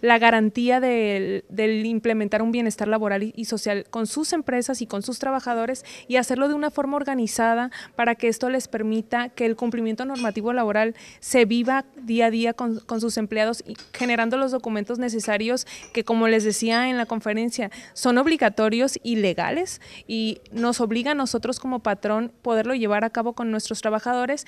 la garantía del, implementar un bienestar laboral y, social con sus empresas y con sus trabajadores y hacerlo de una forma organizada para que esto les permita que el cumplimiento normativo laboral se viva día a día con, sus empleados, y generando los documentos necesarios que, como les decía en la conferencia, son obligatorios y legales y nos obliga a nosotros como patrón poderlo llevar a cabo con nuestros trabajadores